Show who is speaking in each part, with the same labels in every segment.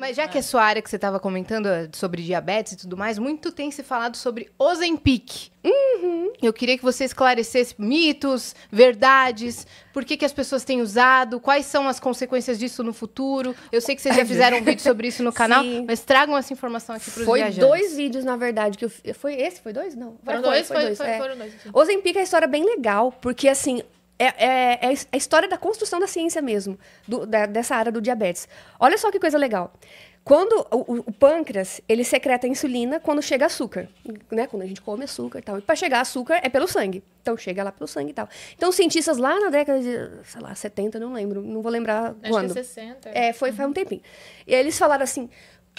Speaker 1: Mas já que é. é sua área que você estava comentando eh, sobre diabetes e tudo mais, muito tem se falado sobre Ozempic. Uhum. Eu queria que você esclarecesse mitos, verdades, por que, que as pessoas têm usado, quais são as consequências disso no futuro. Eu sei que vocês já fizeram um vídeo sobre
Speaker 2: isso no canal, Sim. mas tragam essa informação aqui para os viajantes. Foi dois vídeos, na verdade, que eu... Foi esse? Foi dois? Não. Foram, dois, foi, dois, foi, É. Foram dois. Ozempic é uma história bem legal, porque, assim, é, é, é, a história da construção da ciência mesmo, do, da, dessa área do diabetes. Olha só que coisa legal. Quando o, o, pâncreas, ele secreta insulina quando chega açúcar, né? Quando a gente come açúcar e tal. E para chegar açúcar é pelo sangue. Então chega lá pelo sangue e tal. Então cientistas lá na década de, sei lá, 70, não lembro, não vou lembrar Acho quando. Acho que é
Speaker 1: 60. É, foi faz
Speaker 2: um tempinho. E aí eles falaram assim: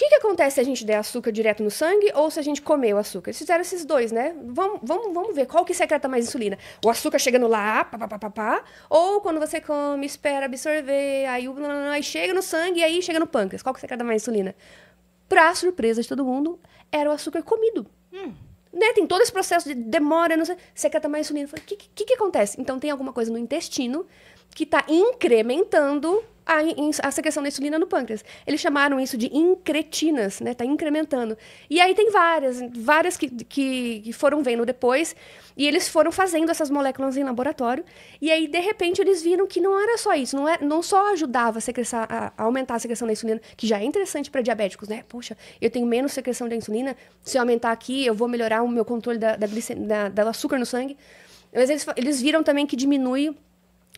Speaker 2: que, que acontece se a gente der açúcar direto no sangue ou se a gente comer o açúcar? Eles fizeram esses dois, né? Vamos, vamos, vamos ver qual que secreta mais insulina. O açúcar chegando lá, pá, pá, pá, pá, pá, ou quando você come, espera absorver, aí, aí chega no sangue e aí chega no pâncreas. Qual que secreta mais insulina? Pra surpresa de todo mundo, era o açúcar comido. Hum. Né? Tem todo esse processo de demora, não sei, secreta mais insulina. O que, que, que acontece? Então tem alguma coisa no intestino que está incrementando a, a secreção da insulina no pâncreas. Eles chamaram isso de incretinas, né? Tá incrementando. E aí tem várias, várias que, que, que foram vendo depois, e eles foram fazendo essas moléculas em laboratório, e aí, de repente, eles viram que não era só isso, não, é, não só ajudava a, a, a aumentar a secreção da insulina, que já é interessante para diabéticos, né? Poxa, eu tenho menos secreção da insulina, se eu aumentar aqui, eu vou melhorar o meu controle da, da, glicem, da, da açúcar no sangue. Mas eles, eles viram também que diminui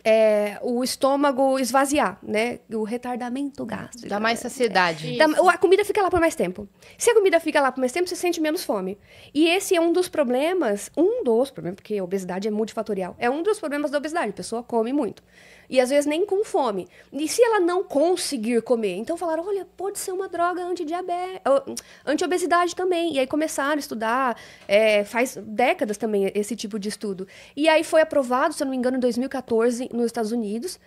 Speaker 2: é, o estômago esvaziar, né? O retardamento gástrico. É, é. Dá mais saciedade. É. Dá, a comida fica lá por mais tempo. Se a comida fica lá por mais tempo, você sente menos fome. E esse é um dos problemas, um dos problemas, porque a obesidade é multifatorial, é um dos problemas da obesidade. A pessoa come muito. E às vezes nem com fome. E se ela não conseguir comer? Então falaram: olha, pode ser uma droga anti-obesidade também. E aí começaram a estudar, é, faz décadas também esse tipo de estudo. E aí foi aprovado, se eu não me engano, em 2014 nos Estados Unidos.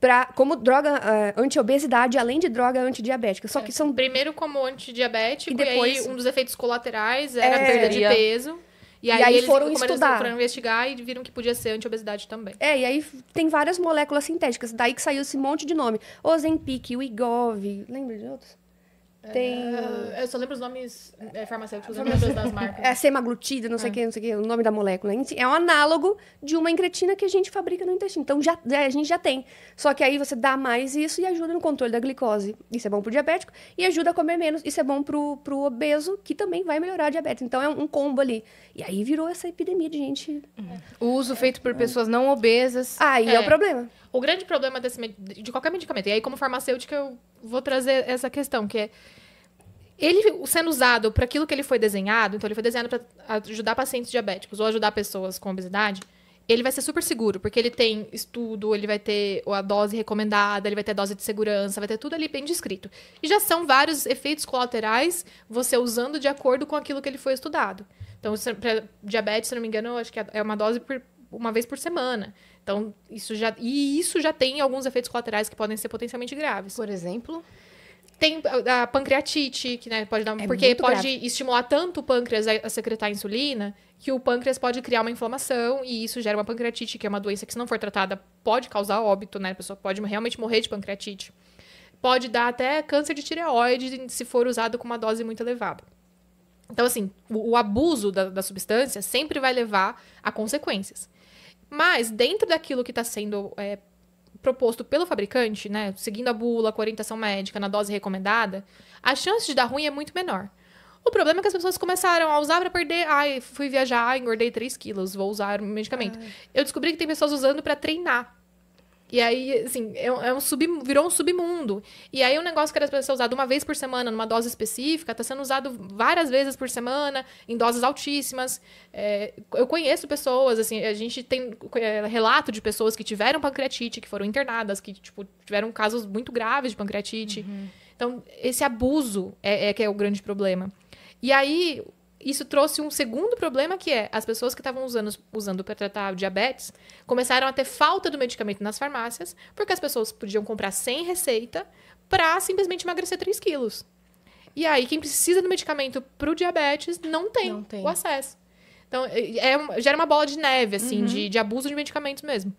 Speaker 2: Pra, como droga uh, anti-obesidade, além de droga antidiabética. Só é, que são.
Speaker 1: Primeiro como antidiabético, e, depois... e aí um dos efeitos colaterais era é, a perda de peso.
Speaker 2: E aí, e aí eles foram estudar. Foram
Speaker 1: investigar e viram que podia ser anti-obesidade também.
Speaker 2: É, e aí tem várias moléculas sintéticas. Daí que saiu esse monte de nome. Ozempic, Wigov, lembra de outros?
Speaker 1: É, tem. É, eu só lembro os nomes é, farmacêuticos, das marcas.
Speaker 2: É semaglutida, não sei o é. que, não sei o que, o nome da molécula. É um análogo de uma incretina que a gente fabrica no intestino. Então já, é, a gente já tem. Só que aí você dá mais isso e ajuda no controle da glicose. Isso é bom pro diabético. E ajuda a comer menos. Isso é bom pro, pro obeso, que também vai melhorar a diabetes. Então é um, combo ali. E aí virou essa epidemia de gente. O uso feito por é. pessoas não obesas. Aí é o problema.
Speaker 1: O grande problema desse, de qualquer medicamento, e aí como farmacêutica eu vou trazer essa questão, que é ele sendo usado para aquilo que ele foi desenhado, então ele foi desenhado para ajudar pacientes diabéticos ou ajudar pessoas com obesidade, ele vai ser super seguro, porque ele tem estudo, ele vai ter a dose recomendada, ele vai ter a dose de segurança, vai ter tudo ali bem descrito. E já são vários efeitos colaterais você usando de acordo com aquilo que ele foi estudado. Então, para diabetes, se não me engano, acho que é uma dose por, uma vez por semana. Então, isso já. E isso já tem alguns efeitos colaterais que podem ser potencialmente graves. Por exemplo. Tem a, pancreatite, que né, pode dar. É porque pode grave. estimular tanto o pâncreas a, a secretar insulina que o pâncreas pode criar uma inflamação e isso gera uma pancreatite, que é uma doença que, se não for tratada, pode causar óbito, né? A pessoa pode realmente morrer de pancreatite. Pode dar até câncer de tireoide se for usado com uma dose muito elevada. Então, assim, o, o abuso da, da substância sempre vai levar a consequências. Mas, dentro daquilo que está sendo é, proposto pelo fabricante, né, seguindo a bula, com a orientação médica, na dose recomendada, a chance de dar ruim é muito menor. O problema é que as pessoas começaram a usar para perder. Ai, fui viajar, engordei 3 quilos, vou usar o medicamento. Ai. Ah. Eu descobri que tem pessoas usando para treinar. E aí, assim, é, é um sub, virou um submundo. E aí, o um negócio que era para ser usado uma vez por semana, numa dose específica, está sendo usado várias vezes por semana, em doses altíssimas. É, eu conheço pessoas, assim, a gente tem é, relato de pessoas que tiveram pancreatite, que foram internadas, que, tipo, tiveram casos muito graves de pancreatite. Uhum. Então, esse abuso é, é que é o grande problema. E aí, isso trouxe um segundo problema que é as pessoas que estavam usando, usando para tratar diabetes começaram a ter falta do medicamento nas farmácias, porque as pessoas podiam comprar sem receita para simplesmente emagrecer 3 quilos. E aí, quem precisa do medicamento para o diabetes não tem, não tem, o acesso. Então, é, é gera uma bola de neve, assim, uhum. de, de abuso de medicamentos mesmo.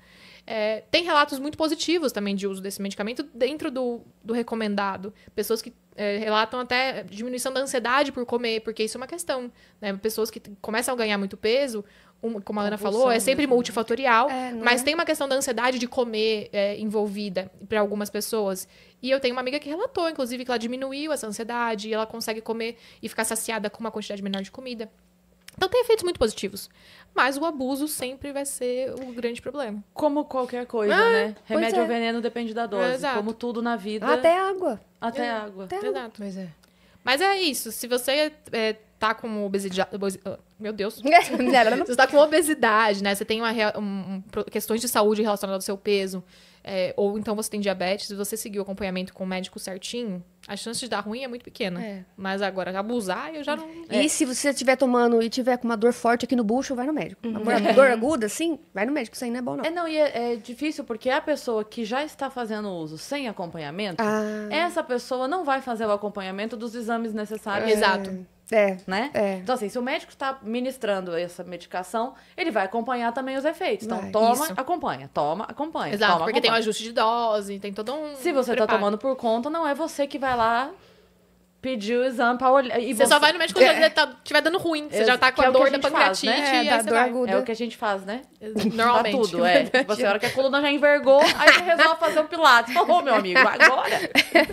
Speaker 1: É, tem relatos muito positivos também de uso desse medicamento dentro do, do recomendado. Pessoas que é, relatam até diminuição da ansiedade por comer, porque isso é uma questão. Né? Pessoas que começam a ganhar muito peso, um, como a Ana falou, é sempre multifatorial, é, mas é? tem uma questão da ansiedade de comer é, envolvida para algumas pessoas. E eu tenho uma amiga que relatou, inclusive, que ela diminuiu essa ansiedade, e ela consegue comer e ficar saciada com uma quantidade menor de comida. Então tem efeitos muito positivos. Mas o abuso sempre vai ser o grande problema. Como qualquer coisa, ah, né? Remédio é. ou veneno depende da dose. exato. Como tudo na vida. Até
Speaker 2: água. Até é, água. Até exato. Água. Pois é.
Speaker 1: Mas é isso. Se você é, tá com obesidade. Ah, meu Deus. você tá com obesidade, né? Você tem uma, um, questões de saúde relacionadas ao seu peso é, ou então você tem diabetes, e você seguir o acompanhamento com o médico certinho, a chance de dar ruim é muito pequena. É. Mas agora, abusar, eu já não. E é. se você
Speaker 2: estiver tomando e tiver com uma dor forte aqui no bucho, vai no médico. Uhum. É. dor aguda, sim, vai no médico, isso aí não é bom, não. É,
Speaker 1: não, e é, é difícil porque a
Speaker 3: pessoa que já está fazendo uso sem acompanhamento, ah. essa pessoa não vai fazer o acompanhamento dos exames necessários. Exato.
Speaker 2: É. É. Né? É.
Speaker 3: Então, assim, se o médico está ministrando essa medicação, ele vai acompanhar também os efeitos. Então, é, toma, isso. acompanha, toma, acompanha. Exato, toma, porque acompanha. tem um ajuste de dose, tem todo um. Se você está tomando por conta, não é você que vai lá pediu o exame pra olhar. E você, você... só vai no médico quando é.
Speaker 1: tá, tiver dando ruim. Você já tá com a é dor da pancreatite.
Speaker 3: e né? é, dor aguda. é o que a gente faz, né? Normalmente. tudo, é. Você, a hora que a coluna já envergou, aí você resolve fazer o pilates. Ô, meu amigo, agora?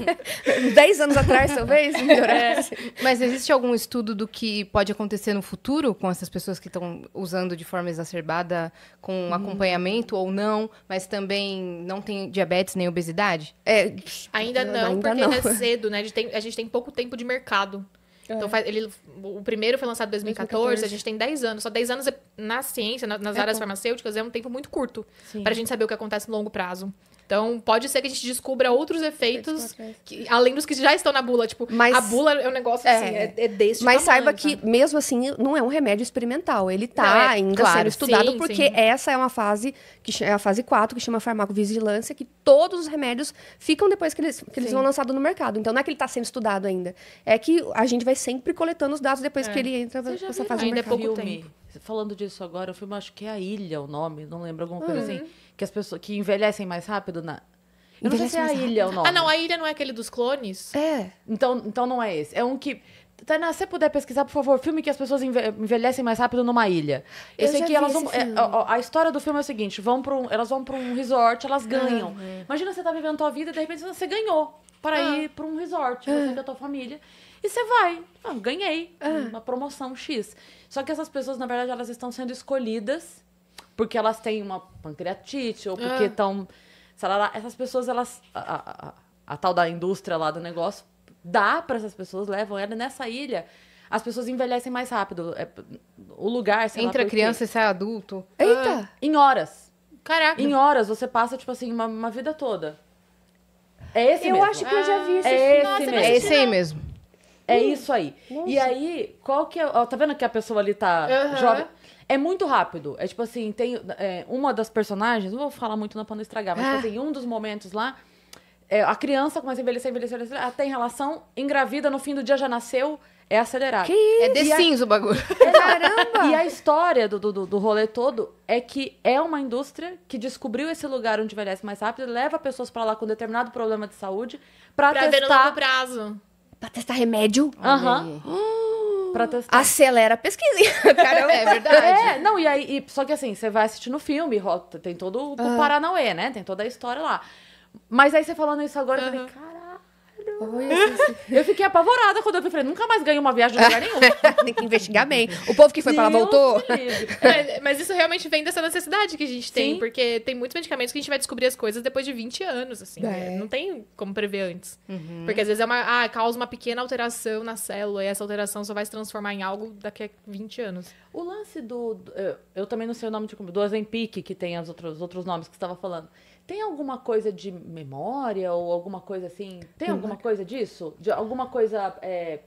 Speaker 1: Dez anos atrás, talvez? É. Assim. Mas existe algum estudo do que pode acontecer no futuro com essas pessoas que estão usando de forma exacerbada, com hum. acompanhamento ou não, mas também
Speaker 2: não tem diabetes nem obesidade? É. Ainda não, ainda porque não. é cedo,
Speaker 1: né? A gente tem, a gente tem pouco tempo de mercado. Então, é. Então faz, ele, o primeiro foi lançado em 2014, 2014, a gente tem 10 anos. Só 10 anos é na ciência, na, nas é áreas bom. farmacêuticas, é um tempo muito curto para a gente saber o que acontece no longo prazo. Então, pode ser que a gente descubra outros efeitos que, além dos que já estão na bula. Tipo, Mas, a bula é um negócio é. assim, é, é, desse Mas tamanho, saiba que,
Speaker 2: mesmo assim, não é um remédio experimental. Ele está é, ainda claro, sendo estudado, sim, porque sim. essa é uma fase, que é a fase 4, que chama farmacovigilância, que todos os remédios ficam depois que eles, que eles vão lançados no mercado. Então, não é que ele está sendo estudado ainda. É que a gente vai sempre coletando os dados depois é. que ele entra nessa fase ainda no mercado. É pouco tempo
Speaker 3: falando disso agora, eu filme acho que é a Ilha o nome, não lembro, alguma coisa uhum. assim. Que as pessoas que envelhecem mais rápido na.
Speaker 1: Eu não sei se é a rápido. ilha o nome. Ah, não, a ilha não é aquele dos clones? É. Então,
Speaker 3: então não é esse. É um que Tainá, se você puder pesquisar, por favor, filme que as pessoas envelhecem mais rápido numa ilha. Esse eu elas vão. a, é, a, história do filme é o seguinte: vão um, elas vão para um resort, elas ganham. Uhum. Imagina você tá vivendo a tua vida e de repente você ganhou para ah. ir para um resort, você e ah. a tua família. E você vai, ah, ganhei ah. uma promoção X. Só que essas pessoas, na verdade, elas estão sendo escolhidas porque elas têm uma pancreatite ou porque estão. Essas pessoas, elas. A, a, a, a tal da indústria lá do negócio dá para essas pessoas, levam ela nessa ilha. As pessoas envelhecem mais rápido. É, o lugar, sei Entra lá, criança e
Speaker 1: sai adulto.
Speaker 3: Eita! Ah, em horas. Caraca. Em horas você passa, tipo assim, uma, uma vida toda. É esse eu mesmo. Eu acho que eu já vi é esse é esse mesmo. É esse aí mesmo. É hum. isso aí. E aí, qual que é. Ó, tá vendo que a pessoa ali tá uhum. jovem? É muito rápido. É tipo assim, tem é, uma das personagens, não vou falar muito não pra não estragar, mas tipo ah. tem assim, um dos momentos lá é, a criança começa a envelhecer, envelhecer, envelhecer, até em relação, engravida, no fim do dia já nasceu, é acelerado. Que é isso? É de cinza o bagulho. caramba! e a história do, do, do rolê todo é que é uma indústria que descobriu esse lugar onde envelhece mais rápido, leva pessoas para lá com determinado problema de saúde pra, testar... ver no longo
Speaker 1: prazo.
Speaker 2: Pra testar remédio? Aham. Pra testar. Acelera a pesquisa. Caramba, é verdade. É, não,
Speaker 3: e aí... E, só que assim, você vai assistindo o filme, tem todo o uhum. Paranauê, né? Tem toda a história lá. Mas aí você falando isso agora, uhum. eu falei, caralho. Oi, assim, assim. eu fiquei
Speaker 1: apavorada quando eu Falei, nunca mais ganhei uma viagem de lugar nenhum. Tem que investigar bem. O povo que foi
Speaker 2: Deus pra lá voltou.
Speaker 1: mas, mas, isso realmente vem dessa necessidade que a gente tem, Sim. porque tem muitos medicamentos que a gente vai descobrir as coisas depois de 20 anos, assim. Né? É. Né? Não tem como prever antes. Uhum. Porque às vezes é uma. Ah, causa uma pequena alteração na célula e essa alteração só vai se transformar em algo daqui a 20 anos. O lance do. eu,
Speaker 3: eu, também não sei o nome de. Do Azempic, que tem os outros, outros nomes que você estava falando. Tem alguma coisa de memória ou alguma coisa assim? Tem alguma coisa disso? De alguma coisa é,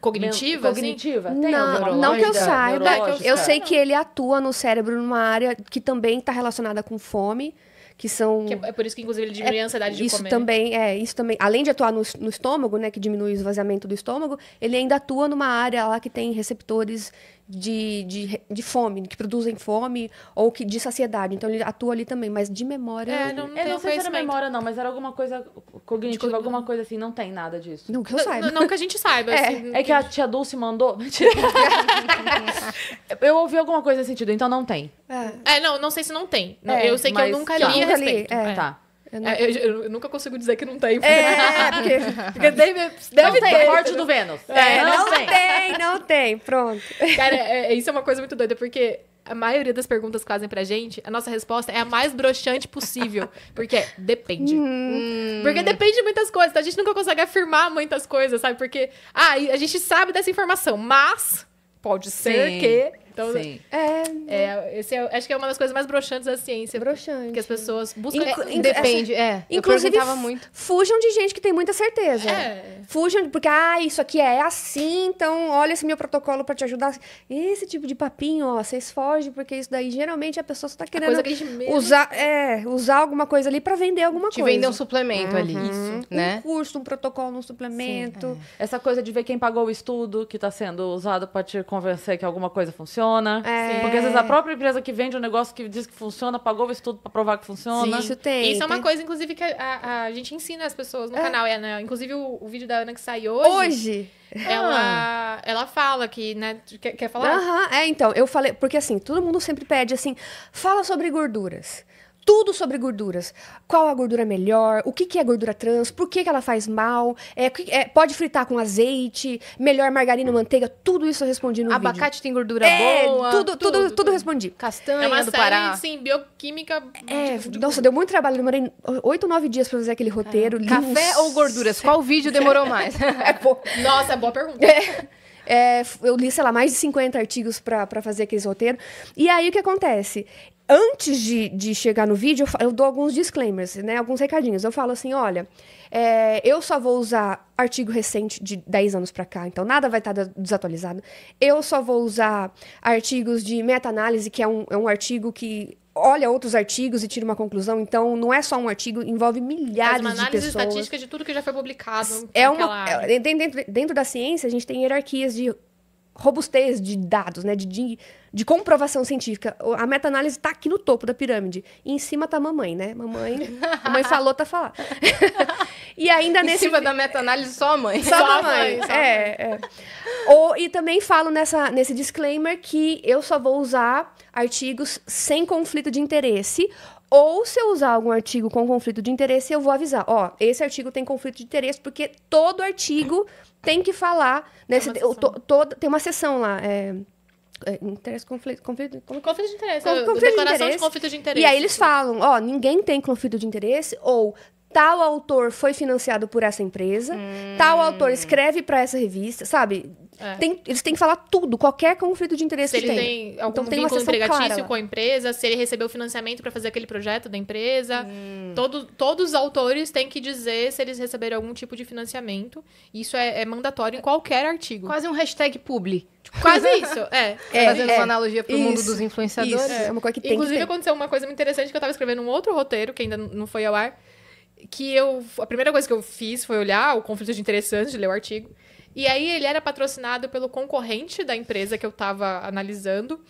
Speaker 2: cognitiva? Assim? Cognitiva? Assim? Tem não, não que eu saiba. Eu sei que ele atua no cérebro numa área que também está relacionada com fome. Que são. Que é, é por
Speaker 1: isso que, inclusive, ele é, diminui é, a ansiedade de isso comer. Também,
Speaker 2: é, isso também. Além de atuar no, no estômago, né? Que diminui o esvaziamento do estômago, ele ainda atua numa área lá que tem receptores de, de, de fome, que produzem fome ou que de saciedade. Então ele atua ali também, mas de memória. É, não, eu é, não sei se era
Speaker 3: memória, não, mas era alguma coisa cognitiva, alguma coisa assim, não tem nada disso. Não que eu saiba. N não que a gente saiba. É, assim, é que a tia Dulce mandou. eu ouvi alguma coisa nesse sentido, então não tem.
Speaker 1: É, é não, não sei se não tem. É, eu sei que eu nunca li a respeito. Li, é. Tá. Eu, não... é, eu, eu, nunca consigo dizer que não tem. Porque... É, porque, porque deve, deve não ter. tem do Vênus. É, é, não, não tem. tem.
Speaker 2: não tem. Pronto. Cara, é,
Speaker 1: é, isso é uma coisa muito doida, porque a maioria das perguntas que fazem pra gente, a nossa resposta é a mais broxante possível. Porque depende. Hum. hum. Porque depende de muitas coisas. Então a gente nunca consegue afirmar muitas coisas, sabe? Porque, ah, a gente sabe dessa informação, mas pode ser Sim. que então, Sim. É, né? é, esse é, acho que é uma das coisas mais broxantes da ciência. Broxante. Que as pessoas buscam. Inclu é, depende, essa, assim, é. Inclusive, muito.
Speaker 2: fujam de gente que tem muita certeza. É. Fujam, porque, ah, isso aqui é assim, então olha esse meu protocolo para te ajudar. Esse tipo de papinho, ó, vocês fogem, porque isso daí geralmente a pessoa só tá querendo que usar, é, usar alguma coisa ali para vender alguma te coisa. Te vender um suplemento uhum. ali. Isso. Né? Um curso, um protocolo, um suplemento. Sim, é.
Speaker 3: Essa coisa de ver quem pagou o estudo que tá sendo usado para te convencer que alguma coisa funciona funciona. É. Porque às vezes a própria empresa que vende um negócio que diz que funciona, pagou o estudo pra provar que funciona. Sim, isso tem. Isso tem. é
Speaker 1: uma coisa, inclusive, que a, a gente ensina as pessoas no é. canal. É, né? Inclusive, o, o, vídeo da Ana que saiu hoje. Hoje? Ela, ah. ela fala que, né? Quer, quer falar? Aham, é,
Speaker 2: então, eu falei, porque assim, todo mundo sempre pede assim, fala sobre gorduras tudo sobre gorduras. Qual a gordura melhor? O que, que é gordura trans? Por que, que ela faz mal? É, é, pode fritar com azeite? Melhor margarina, hum. manteiga? Tudo isso eu respondi no Abacate vídeo. tem gordura é, boa? Tudo, tudo, tudo, tudo, tudo respondi. Castanha é uma do série, Pará. sim,
Speaker 1: bioquímica. É, de...
Speaker 2: nossa, deu muito trabalho. Demorei oito, nove dias pra fazer aquele roteiro. É. Café ou gorduras? Qual vídeo demorou mais?
Speaker 1: é, pô. Nossa, boa pergunta. É.
Speaker 2: É, eu li, sei lá, mais de 50 artigos para fazer aqueles roteiros. E aí o que acontece? Antes de, de chegar no vídeo, eu, eu dou alguns disclaimers, né? Alguns recadinhos. Eu falo assim, olha, é, eu só vou usar artigo recente de 10 anos para cá, então nada vai estar tá desatualizado. Eu só vou usar artigos de meta-análise, que é um, é um artigo que olha outros artigos e tira uma conclusão. Então, não é só um artigo, envolve milhares de pessoas. uma análise estatística
Speaker 1: de tudo que já foi publicado. É uma, é,
Speaker 2: dentro, dentro da ciência, a gente tem hierarquias de robustez de dados, né? De, de de comprovação científica. A meta-análise está aqui no topo da pirâmide. E em cima tá a mamãe, né? Mamãe, mamãe falou, tá falar.
Speaker 1: e ainda em nesse... Em cima da meta-análise, só a mãe. Só, só a mamãe. Mãe, só é,
Speaker 2: mãe. é. Ou, e também falo nessa, nesse disclaimer que eu só vou usar artigos sem conflito de interesse ou se eu usar algum artigo com conflito de interesse, eu vou avisar. Ó, esse artigo tem conflito de interesse, porque todo artigo tem que falar. nessa tem, uma to, to, tem uma sessão lá. É, é, interesse, conflito, conflito,
Speaker 1: conflito de interesse. É, conflito, declaração de, interesse. de conflito de interesse. E aí eles falam,
Speaker 2: ó, ninguém tem conflito de interesse, ou tal autor foi financiado por essa empresa, hum. tal autor hum. escreve para essa revista, sabe? É. Tem, eles têm que falar tudo, qualquer conflito de interesse se que ele tem. tem. algum então tem uma empregatício com a
Speaker 1: empresa, se ele recebeu financiamento para fazer aquele projeto da empresa. Hum. Todo, todos os autores têm que dizer se eles receberam algum tipo de financiamento. Isso é, é mandatório em qualquer artigo. Quase um hashtag publi. Tipo, quase isso, é. é Fazendo é, uma analogia pro isso, mundo dos influenciadores. É. é uma coisa que tem Inclusive, que aconteceu uma coisa muito interessante que eu tava escrevendo um outro roteiro, que ainda não foi ao ar, que eu. A primeira coisa que eu fiz foi olhar o conflito de interesses de ler o artigo. E aí ele era patrocinado pelo concorrente da empresa que eu estava analisando.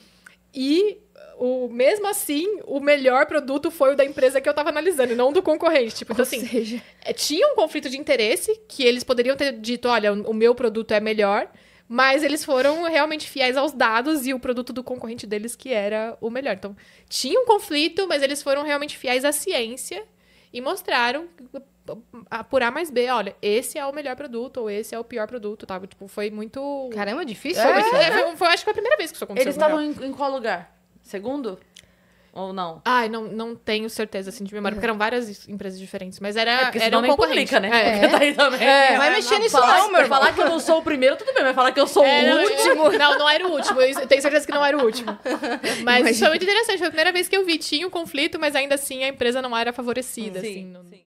Speaker 1: E o, mesmo assim, o melhor produto foi o da empresa que eu estava analisando, e não do concorrente. Tipo, então, assim, seja... É, tinha um conflito de interesse que eles poderiam ter dito: olha, o meu produto é melhor. Mas eles foram realmente fiéis aos dados e o produto do concorrente deles que era o melhor. Então, tinha um conflito, mas eles foram realmente fiéis à ciência e mostraram por A mais B, olha, esse é o melhor produto ou esse é o pior produto, tá? Tipo, foi muito... Caramba, é difícil. É. é né? Foi, foi, foi, acho que foi a primeira vez que isso aconteceu. Eles estavam em, em qual lugar? Segundo? Ou não? Ai, não, não tenho certeza, assim, de memória, porque é. eram várias empresas diferentes. Mas era, é era um nem concorrente. publica, né? É. Porque tá aí é. também. É, vai mexer nisso falar, não, meu Falar que eu não sou o primeiro, tudo bem, mas falar que eu sou o último... Não, não era o último. Eu tenho certeza que não era o último. Mas Imagina. isso foi muito interessante. Foi a primeira vez que eu vi. Tinha um conflito, mas ainda assim a empresa não era favorecida, sim, assim. Não... Sim.